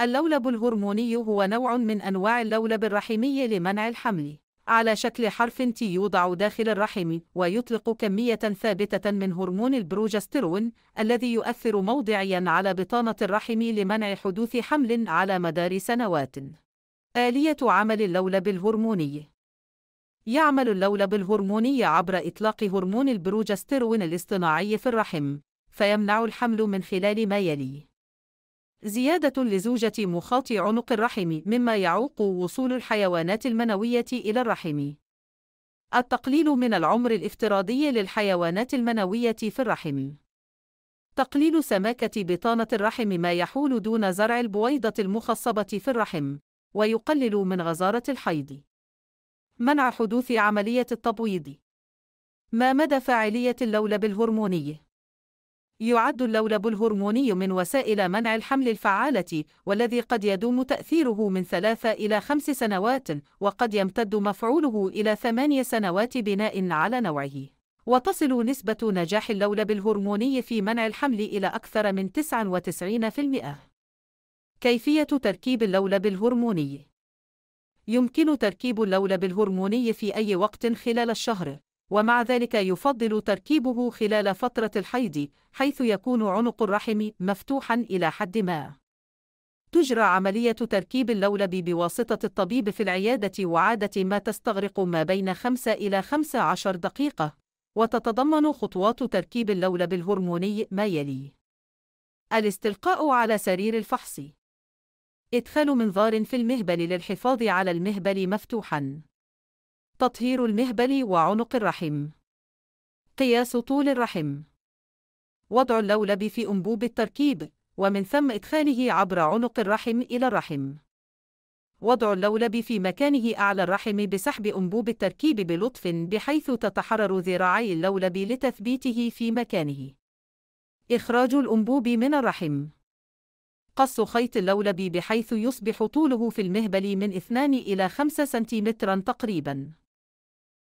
اللولب الهرموني هو نوع من أنواع اللولب الرحمي لمنع الحمل على شكل حرف T يوضع داخل الرحم ويطلق كمية ثابتة من هرمون البروجسترون الذي يؤثر موضعيا على بطانة الرحم لمنع حدوث حمل على مدار سنوات. آلية عمل اللولب الهرموني يعمل اللولب الهرموني عبر إطلاق هرمون البروجسترون الاصطناعي في الرحم، فيمنع الحمل من خلال ما يلي: زيادة لزوجة مخاط عنق الرحم مما يعوق وصول الحيوانات المنوية إلى الرحم. التقليل من العمر الافتراضي للحيوانات المنوية في الرحم. تقليل سماكة بطانة الرحم ما يحول دون زرع البويضة المخصبة في الرحم، ويقلل من غزارة الحيض. منع حدوث عملية التبويض. ما مدى فاعلية اللولب الهرموني؟ يعد اللولب الهرموني من وسائل منع الحمل الفعالة والذي قد يدوم تأثيره من ثلاثة إلى خمس سنوات وقد يمتد مفعوله إلى ثمانية سنوات بناء على نوعه وتصل نسبة نجاح اللولب الهرموني في منع الحمل إلى أكثر من 99%. كيفية تركيب اللولب الهرموني يمكن تركيب اللولب الهرموني في أي وقت خلال الشهر ومع ذلك يفضل تركيبه خلال فترة الحيض حيث يكون عنق الرحم مفتوحا إلى حد ما. تجرى عملية تركيب اللولب بواسطة الطبيب في العيادة وعادة ما تستغرق ما بين 5 إلى 15 دقيقة، وتتضمن خطوات تركيب اللولب الهرموني ما يلي: الاستلقاء على سرير الفحص، إدخال منظار في المهبل للحفاظ على المهبل مفتوحًا. تطهير المهبل وعنق الرحم قياس طول الرحم وضع اللولب في أنبوب التركيب ومن ثم إدخاله عبر عنق الرحم إلى الرحم وضع اللولب في مكانه أعلى الرحم بسحب أنبوب التركيب بلطف بحيث تتحرر ذراعي اللولب لتثبيته في مكانه. إخراج الأنبوب من الرحم قص خيط اللولب بحيث يصبح طوله في المهبل من 2 إلى 5 سنتيمترا تقريباً.